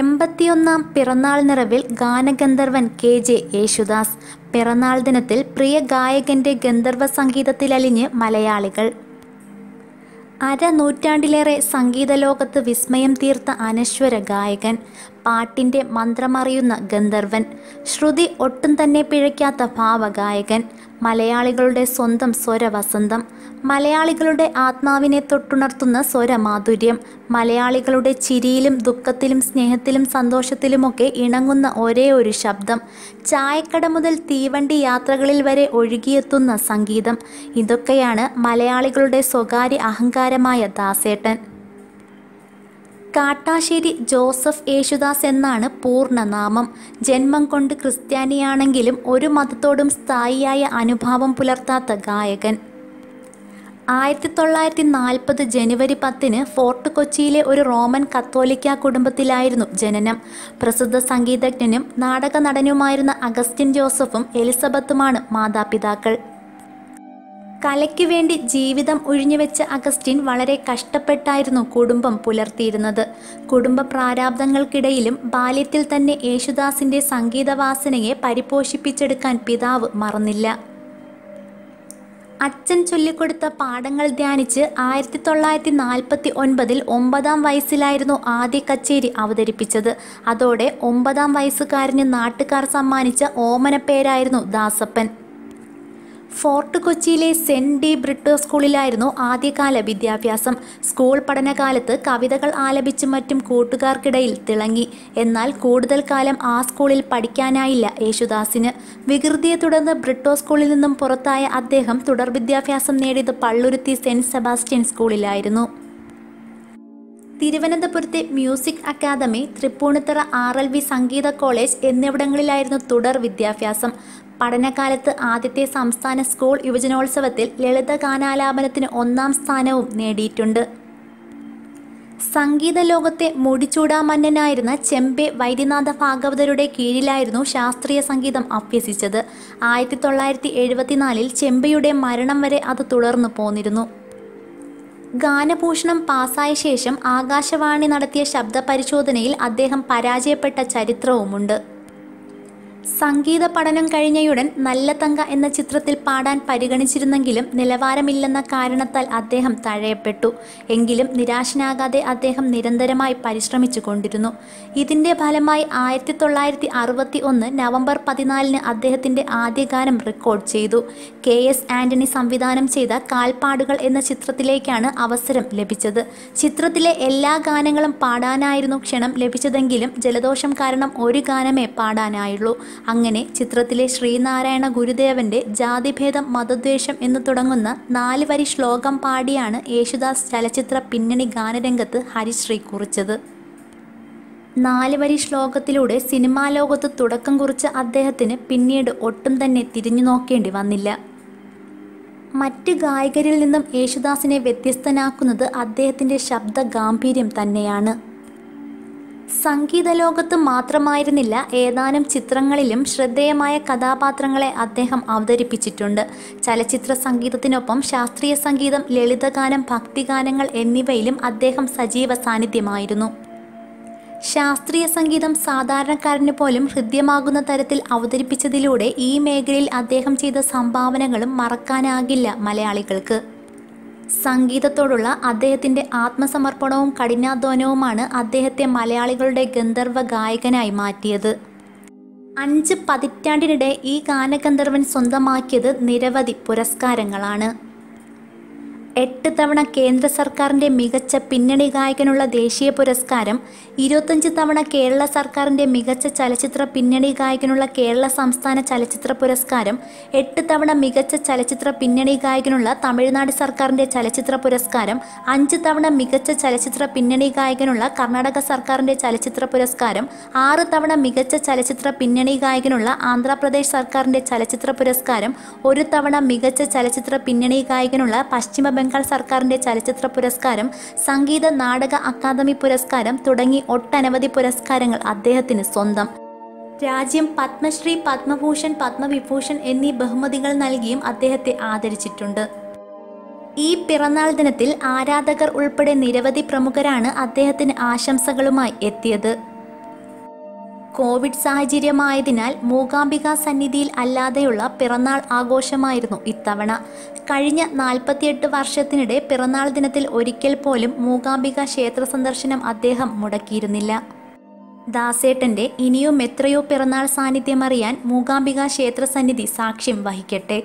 എൺപത്തിയൊന്നാം പിറന്നാൾ നിറവിൽ ഗാനഗന്ധർവൻ K J Yesudas പിറന്നാൾ ദിനത്തിൽ പ്രിയ ഗായകന്റെ ഗന്ധർവ സംഗീതത്തിലലിഞ്ഞ് മലയാളികൾ അര നൂറ്റാണ്ടിലേറെ സംഗീത ലോകത്ത് വിസ്മയം തീർത്ത അനശ്വര ഗായകൻ പാട്ടിൻ്റെ മന്ത്രമറിയുന്ന ഗന്ധർവൻ ശ്രുതി ഒട്ടും തന്നെ പിഴയ്ക്കാത്ത ഭാവഗായകൻ മലയാളികളുടെ സ്വന്തം സ്വരവസന്തം മലയാളികളുടെ ആത്മാവിനെ തൊട്ടുണർത്തുന്ന സ്വരമാധുര്യം മലയാളികളുടെ ചിരിയിലും ദുഃഖത്തിലും സ്നേഹത്തിലും സന്തോഷത്തിലുമൊക്കെ ഇണങ്ങുന്ന ഒരേ ഒരു ശബ്ദം ചായക്കട മുതൽ തീവണ്ടി യാത്രകളിൽ വരെ ഒഴുകിയെത്തുന്ന സംഗീതം ഇതൊക്കെയാണ് മലയാളികളുടെ സ്വകാര്യ അഹങ്കാരമായ ദാസേട്ടൻ കാട്ടാശ്ശേരി ജോസഫ് യേശുദാസ് എന്നാണ് പൂർണ്ണനാമം ജന്മം കൊണ്ട് ക്രിസ്ത്യാനിയാണെങ്കിലും ഒരു മതത്തോടും സ്ഥായിയായ അനുഭാവം പുലർത്താത്ത ഗായകൻ ആയിരത്തി തൊള്ളായിരത്തി നാൽപ്പത് ജനുവരി പത്തിന് ഫോർട്ട് കൊച്ചിയിലെ ഒരു റോമൻ കത്തോലിക്ക കുടുംബത്തിലായിരുന്നു ജനനം പ്രസിദ്ധ സംഗീതജ്ഞനും നാടക നടനുമായിരുന്ന അഗസ്റ്റിൻ ജോസഫും എലിസബത്തുമാണ് മാതാപിതാക്കൾ കലയ്ക്ക് വേണ്ടി ജീവിതം ഒഴിഞ്ഞുവെച്ച അഗസ്റ്റിൻ വളരെ കഷ്ടപ്പെട്ടായിരുന്നു കുടുംബം പുലർത്തിയിരുന്നത് കുടുംബ പ്രാരാബ്ദങ്ങൾക്കിടയിലും ബാല്യത്തിൽ തന്നെ യേശുദാസിൻ്റെ സംഗീതവാസനയെ പരിപോഷിപ്പിച്ചെടുക്കാൻ പിതാവ് മറന്നില്ല അച്ഛൻ ചൊല്ലിക്കൊടുത്ത പാഠങ്ങൾ ധ്യാനിച്ച് ആയിരത്തി തൊള്ളായിരത്തി നാൽപ്പത്തി ഒൻപതിൽ ഒമ്പതാം വയസ്സിലായിരുന്നു ആദ്യ കച്ചേരി അവതരിപ്പിച്ചത് അതോടെ ഒമ്പതാം വയസ്സുകാരന് നാട്ടുകാർ സമ്മാനിച്ച ഓമനപ്പേരായിരുന്നു ദാസപ്പൻ ഫോർട്ട് കൊച്ചിയിലെ സെൻറ്റ് ഡി ബ്രിട്ടോ സ്കൂളിലായിരുന്നു ആദ്യകാല വിദ്യാഭ്യാസം സ്കൂൾ പഠനകാലത്ത് കവിതകൾ ആലപിച്ചും മറ്റും കൂട്ടുകാർക്കിടയിൽ തിളങ്ങി എന്നാൽ കൂടുതൽ കാലം ആ സ്കൂളിൽ പഠിക്കാനായില്ല യേശുദാസിന് വികൃതിയെ തുടർന്ന് ബ്രിട്ടോ സ്കൂളിൽ നിന്നും പുറത്തായ അദ്ദേഹം തുടർ വിദ്യാഭ്യാസം നേടിയത് പള്ളുരുത്തി സെൻറ്റ് സെബാസ്റ്റ്യൻ സ്കൂളിലായിരുന്നു തിരുവനന്തപുരത്തെ music academy Tripunithura R L V Sangeetha college എന്നിവിടങ്ങളിലായിരുന്നു തുടർ വിദ്യാഭ്യാസം പഠനകാലത്ത് ആദ്യത്തെ സംസ്ഥാന സ്കൂൾ യുവജനോത്സവത്തിൽ ലളിത ഗാനാലാപനത്തിന് ഒന്നാം സ്ഥാനവും നേടിയിട്ടുണ്ട് സംഗീത ലോകത്തെ മുടിച്ചൂടാമന്നനായിരുന്ന ചെമ്പെ വൈദ്യനാഥ ഭാഗവതരുടെ കീഴിലായിരുന്നു ശാസ്ത്രീയ സംഗീതം അഭ്യസിച്ചത് ആയിരത്തി തൊള്ളായിരത്തി എഴുപത്തിനാലിൽ ചെമ്പയുടെ മരണം വരെ അത് തുടർന്നു പോന്നിരുന്നു ഗാനഭൂഷണം പാസായ ശേഷം ആകാശവാണി നടത്തിയ ശബ്ദപരിശോധനയിൽ അദ്ദേഹം പരാജയപ്പെട്ട ചരിത്രവുമുണ്ട് സംഗീത പഠനം കഴിഞ്ഞയുടൻ നല്ല തങ്ക എന്ന ചിത്രത്തിൽ പാടാൻ പരിഗണിച്ചിരുന്നെങ്കിലും നിലവാരമില്ലെന്ന കാരണത്താൽ അദ്ദേഹം തഴയപ്പെട്ടു എങ്കിലും നിരാശനാകാതെ അദ്ദേഹം നിരന്തരമായി പരിശ്രമിച്ചു കൊണ്ടിരുന്നു ഇതിൻ്റെ ഫലമായി ആയിരത്തി തൊള്ളായിരത്തി അറുപത്തി ഒന്ന് നവംബർ പതിനാലിന് അദ്ദേഹത്തിൻ്റെ ഗാനം റെക്കോർഡ് ചെയ്തു കെ എസ് ആൻ്റണി സംവിധാനം ചെയ്ത കാൽപ്പാടുകൾ എന്ന ചിത്രത്തിലേക്കാണ് അവസരം ലഭിച്ചത് ചിത്രത്തിലെ എല്ലാ ഗാനങ്ങളും പാടാനായിരുന്നു ക്ഷണം ലഭിച്ചതെങ്കിലും ജലദോഷം കാരണം ഒരു ഗാനമേ പാടാനായുള്ളൂ അങ്ങനെ ചിത്രത്തിലെ ശ്രീനാരായണ ഗുരുദേവന്റെ ജാതിഭേദം മതദ്വേഷം എന്ന് തുടങ്ങുന്ന നാല് വരി ശ്ലോകം പാടിയാണ് യേശുദാസ് ചലച്ചിത്ര പിന്നണി ഗാനരംഗത്ത് ഹരിശ്രീ കുറിച്ചത് നാല് വരി ശ്ലോകത്തിലൂടെ സിനിമാ ലോകത്ത് തുടക്കം കുറിച്ച അദ്ദേഹത്തിന് പിന്നീട് ഒട്ടും തന്നെ തിരിഞ്ഞു നോക്കേണ്ടി വന്നില്ല മറ്റ് ഗായകരിൽ നിന്നും യേശുദാസിനെ വ്യത്യസ്തനാക്കുന്നത് അദ്ദേഹത്തിൻ്റെ ശബ്ദ ഗാംഭീര്യം തന്നെയാണ് സംഗീത ലോകത്ത് മാത്രമായിരുന്നില്ല ഏതാനും ചിത്രങ്ങളിലും ശ്രദ്ധേയമായ കഥാപാത്രങ്ങളെ അദ്ദേഹം അവതരിപ്പിച്ചിട്ടുണ്ട് ചലച്ചിത്ര സംഗീതത്തിനൊപ്പം ശാസ്ത്രീയ സംഗീതം ലളിതഗാനം ഭക്തിഗാനങ്ങൾ എന്നിവയിലും അദ്ദേഹം സജീവ സാന്നിധ്യമായിരുന്നു ശാസ്ത്രീയ സംഗീതം സാധാരണക്കാരന് പോലും ഹൃദ്യമാകുന്ന തരത്തിൽ അവതരിപ്പിച്ചതിലൂടെ ഈ മേഖലയിൽ അദ്ദേഹം ചെയ്ത സംഭാവനകളും മറക്കാനാകില്ല മലയാളികൾക്ക് സംഗീതത്തോടുള്ള അദ്ദേഹത്തിൻ്റെ ആത്മസമർപ്പണവും കഠിനാധ്വാനവുമാണ് അദ്ദേഹത്തെ മലയാളികളുടെ ഗന്ധർവ ഗായകനായി മാറ്റിയത് അഞ്ച് പതിറ്റാണ്ടിനിടെ ഈ ഗാനഗന്ധർവൻ സ്വന്തമാക്കിയത് നിരവധി പുരസ്കാരങ്ങളാണ് എട്ട് തവണ കേന്ദ്ര സർക്കാരിൻ്റെ മികച്ച പിന്നണി ഗായകനുള്ള ദേശീയ പുരസ്കാരം ഇരുപത്തഞ്ച് തവണ കേരള സർക്കാരിൻ്റെ മികച്ച ചലച്ചിത്ര പിന്നണി ഗായകനുള്ള കേരള സംസ്ഥാന ചലച്ചിത്ര പുരസ്കാരം എട്ട് തവണ മികച്ച ചലച്ചിത്ര പിന്നണി ഗായകനുള്ള തമിഴ്നാട് സർക്കാരിൻ്റെ ചലച്ചിത്ര പുരസ്കാരം അഞ്ച് തവണ മികച്ച ചലച്ചിത്ര പിന്നണി ഗായകനുള്ള കർണാടക സർക്കാരിൻ്റെ ചലച്ചിത്ര പുരസ്കാരം ആറ് തവണ മികച്ച ചലച്ചിത്ര പിന്നണി ഗായകനുള്ള ആന്ധ്രാപ്രദേശ് സർക്കാരിൻ്റെ ചലച്ചിത്ര പുരസ്കാരം ഒരു തവണ മികച്ച ചലച്ചിത്ര പിന്നണി ഗായകനുള്ള പശ്ചിമ ബംഗാൾ സർക്കാരിൻ്റെ ചലച്ചിത്ര പുരസ്കാരം സംഗീത നാടക അക്കാദമി പുരസ്കാരം തുടങ്ങി ഒട്ടനവധി പുരസ്കാരങ്ങൾ അദ്ദേഹത്തിന് സ്വന്തം രാജ്യം പത്മശ്രീ പത്മഭൂഷൺ പത്മവിഭൂഷൺ എന്നീ ബഹുമതികൾ നൽകിയും അദ്ദേഹത്തെ ആദരിച്ചിട്ടുണ്ട് ഈ പിറന്നാൾ ദിനത്തിൽ ആരാധകർ ഉൾപ്പെടെ നിരവധി പ്രമുഖരാണ് അദ്ദേഹത്തിന് ആശംസകളുമായി എത്തിയത് കോവിഡ് സാഹചര്യമായതിനാൽ മൂകാംബിക സന്നിധിയിൽ അല്ലാതെയുള്ള പിറന്നാൾ ആഘോഷമായിരുന്നു ഇത്തവണ കഴിഞ്ഞ നാൽപ്പത്തിയെട്ട് വർഷത്തിനിടെ പിറന്നാൾ ദിനത്തിൽ ഒരിക്കൽ പോലും മൂകാംബിക ക്ഷേത്ര സന്ദർശനം അദ്ദേഹം മുടക്കിയിരുന്നില്ല ദാസേട്ടന്റെ ഇനിയും എത്രയോ പിറന്നാൾ സാന്നിധ്യമറിയാൻ മൂകാംബിക സന്നിധി സാക്ഷ്യം വഹിക്കട്ടെ